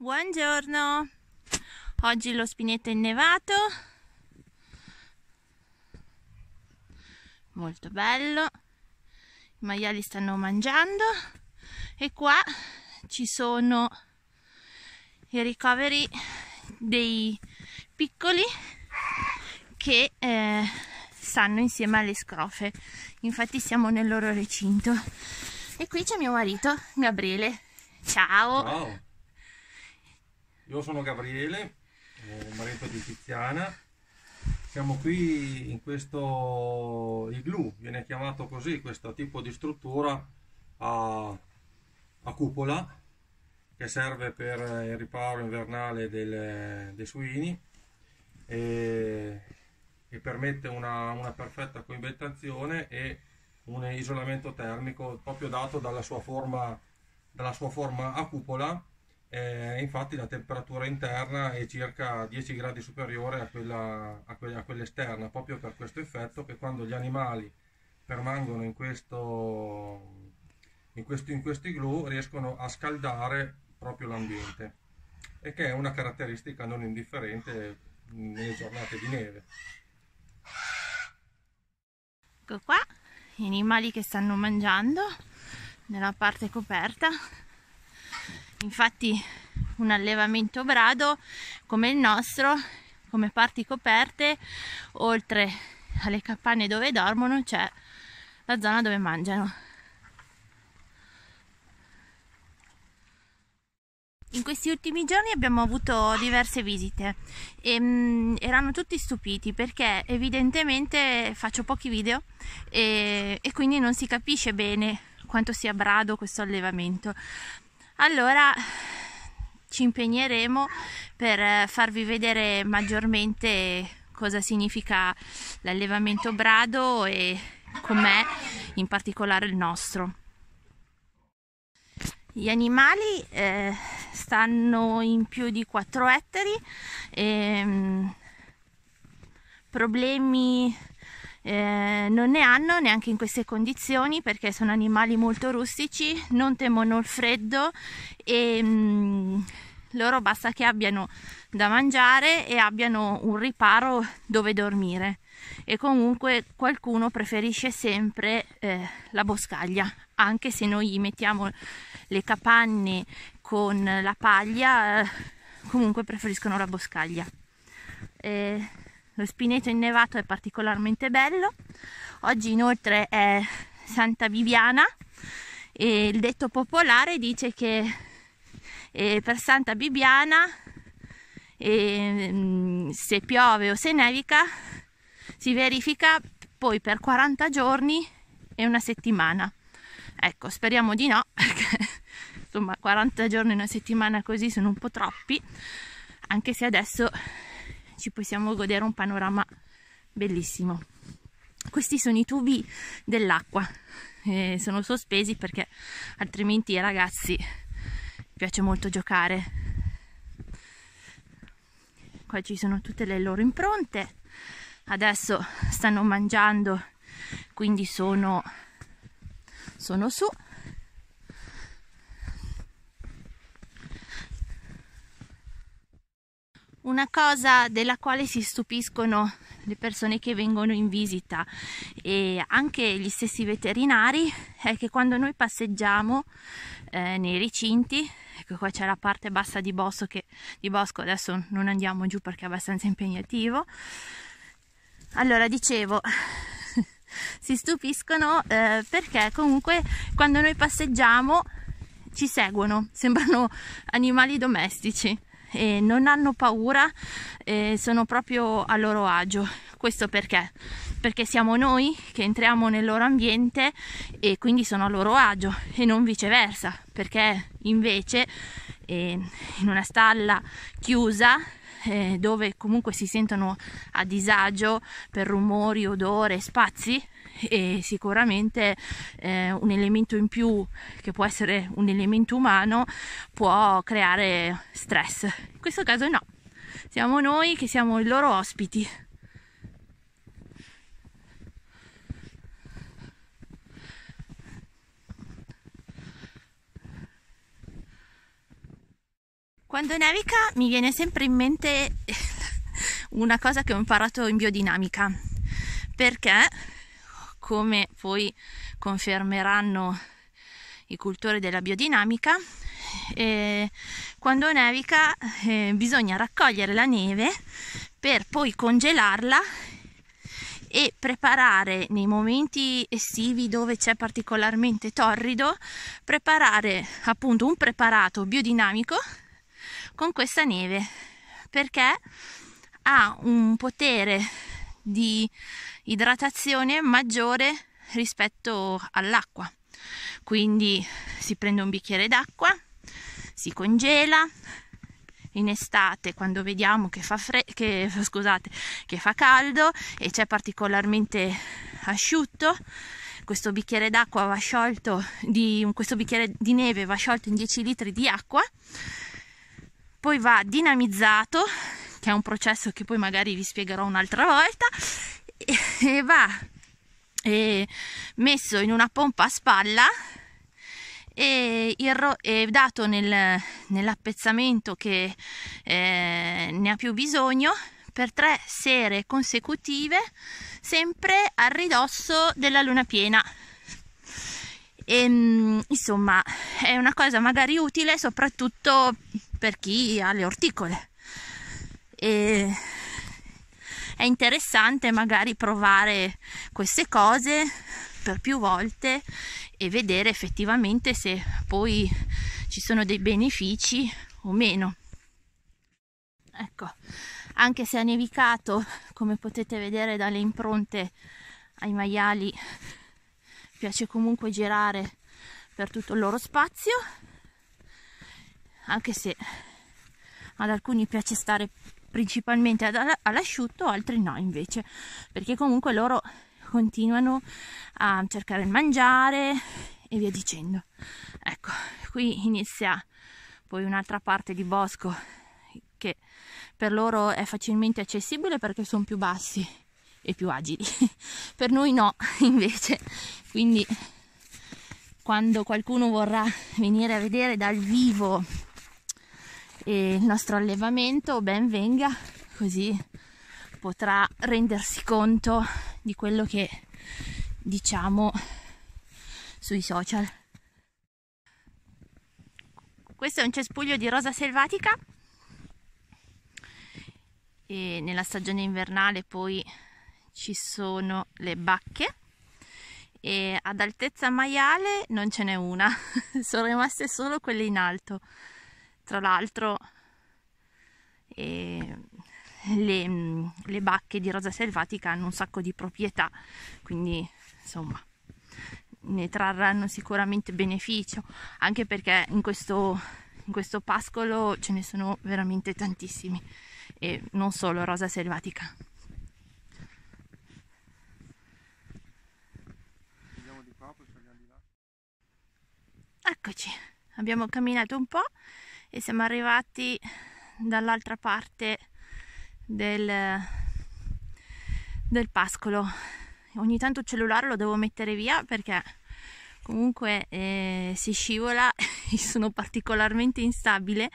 Buongiorno, oggi lo spinetto innevato, molto bello, i maiali stanno mangiando e qua ci sono i ricoveri dei piccoli che eh, stanno insieme alle scrofe, infatti siamo nel loro recinto. E qui c'è mio marito, Gabriele. Ciao! Wow. Io sono Gabriele, marito di Tiziana. Siamo qui in questo igloo, viene chiamato così questo tipo di struttura a, a cupola che serve per il riparo invernale del, dei suini e che permette una, una perfetta coibentazione e un isolamento termico proprio dato dalla sua forma, dalla sua forma a cupola eh, infatti la temperatura interna è circa 10 gradi superiore a quella, a, que- a quella esterna, proprio per questo effetto che quando gli animali permangono in, questo, in, questi, in questi glu riescono a scaldare proprio l'ambiente e che è una caratteristica non indifferente nelle giornate di neve. Ecco qua, gli animali che stanno mangiando nella parte coperta infatti un allevamento brado come il nostro come parti coperte oltre alle capanne dove dormono c'è la zona dove mangiano In questi ultimi giorni abbiamo avuto diverse visite e ehm, mh, erano tutti stupiti perché evidentemente faccio pochi video e, eh, e quindi non si capisce bene quanto sia brado questo allevamento allora ci impegneremo per eh, farvi vedere maggiormente cosa significa l'allevamento brado e com'è in particolare il nostro. Gli animali eh, stanno in più di 4 ettari, ehm, problemi eh, non ne hanno neanche in queste condizioni perché sono animali molto rustici, non temono il freddo e mh, mm, loro basta che abbiano da mangiare e abbiano un riparo dove dormire e comunque qualcuno preferisce sempre eh, la boscaglia anche se noi gli mettiamo le capanne con la paglia eh, comunque preferiscono la boscaglia. Eh, lo spineto innevato è particolarmente bello. Oggi inoltre è Santa Viviana e il detto popolare dice che eh, per Santa Bibiana eh, mm, se piove o se nevica si verifica poi per 40 giorni e una settimana. Ecco, speriamo di no, perché insomma 40 giorni e una settimana così sono un po' troppi, anche se adesso ci possiamo godere un panorama bellissimo. Questi sono i tubi dell'acqua, eh, sono sospesi perché altrimenti ai ragazzi piace molto giocare. Qua ci sono tutte le loro impronte, adesso stanno mangiando, quindi sono, sono su. una cosa della quale si stupiscono le persone che vengono in visita e anche gli stessi veterinari è che quando noi passeggiamo eh, nei recinti, ecco qua c'è la parte bassa di bosco, che, di bosco, adesso non andiamo giù perché è abbastanza impegnativo, allora dicevo si stupiscono eh, perché comunque quando noi passeggiamo ci seguono, sembrano animali domestici e non hanno paura, eh, sono proprio a loro agio. Questo perché? Perché siamo noi che entriamo nel loro ambiente e quindi sono a loro agio e non viceversa, perché invece eh, in una stalla chiusa dove comunque si sentono a disagio per rumori, odore, spazi, e sicuramente eh, un elemento in più che può essere un elemento umano può creare stress. In questo caso no, siamo noi che siamo i loro ospiti. Quando nevica mi viene sempre in mente una cosa che ho imparato in biodinamica, perché come poi confermeranno i cultori della biodinamica, eh, quando nevica eh, bisogna raccogliere la neve per poi congelarla e preparare nei momenti estivi dove c'è particolarmente torrido, preparare appunto un preparato biodinamico con questa neve perché ha un potere di idratazione maggiore rispetto all'acqua. Quindi si prende un bicchiere d'acqua, si congela, in estate quando vediamo che fa, fre- che, scusate, che fa caldo e c'è particolarmente asciutto questo bicchiere d'acqua va sciolto di questo bicchiere di neve va sciolto in 10 litri di acqua poi va dinamizzato che è un processo che poi magari vi spiegherò un'altra volta, e, va e messo in una pompa a spalla e, e dato nel, nell'appezzamento che eh, ne ha più bisogno per tre sere consecutive, sempre a ridosso della luna piena. E, ehm, insomma, è una cosa magari utile soprattutto per chi ha le orticole e è interessante magari provare queste cose per più volte e vedere effettivamente se poi ci sono dei benefici o meno. Ecco, anche se ha nevicato, come potete vedere dalle impronte ai maiali, piace comunque girare per tutto il loro spazio, anche se ad alcuni piace stare principalmente all'asciutto, altri no invece, perché comunque loro continuano a cercare il mangiare e via dicendo. Ecco, qui inizia poi un'altra parte di bosco che per loro è facilmente accessibile perché sono più bassi e più agili. per noi no, invece. Quindi quando qualcuno vorrà venire a vedere dal vivo e il nostro allevamento ben venga, così potrà rendersi conto di quello che diciamo sui social. Questo è un cespuglio di rosa selvatica e nella stagione invernale poi ci sono le bacche e ad altezza maiale non ce n'è una, sono rimaste solo quelle in alto tra l'altro eh, le, le, bacche di rosa selvatica hanno un sacco di proprietà, quindi insomma ne trarranno sicuramente beneficio, anche perché in questo, in questo pascolo ce ne sono veramente tantissimi e non solo rosa selvatica. Eccoci, abbiamo camminato un po' e siamo arrivati dall'altra parte del, del pascolo ogni tanto il cellulare lo devo mettere via perché comunque eh, si scivola sono particolarmente instabile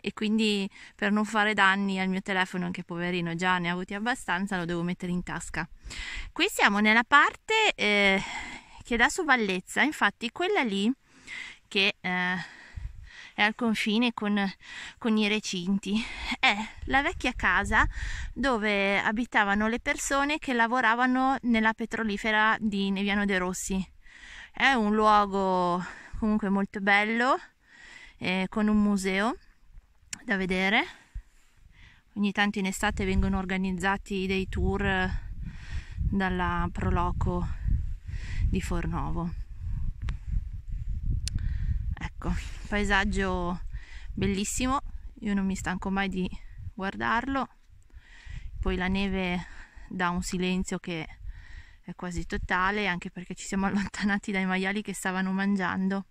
e quindi per non fare danni al mio telefono che poverino già ne ha avuti abbastanza lo devo mettere in tasca qui siamo nella parte eh, che dà su Vallezza infatti quella lì che eh, è al confine con, con i recinti. È la vecchia casa dove abitavano le persone che lavoravano nella petrolifera di Neviano de Rossi. È un luogo comunque molto bello, eh, con un museo da vedere. Ogni tanto in estate vengono organizzati dei tour eh, dalla Proloco di Fornovo ecco paesaggio bellissimo io non mi stanco mai di guardarlo poi la neve dà un silenzio che è quasi totale anche perché ci siamo allontanati dai maiali che stavano mangiando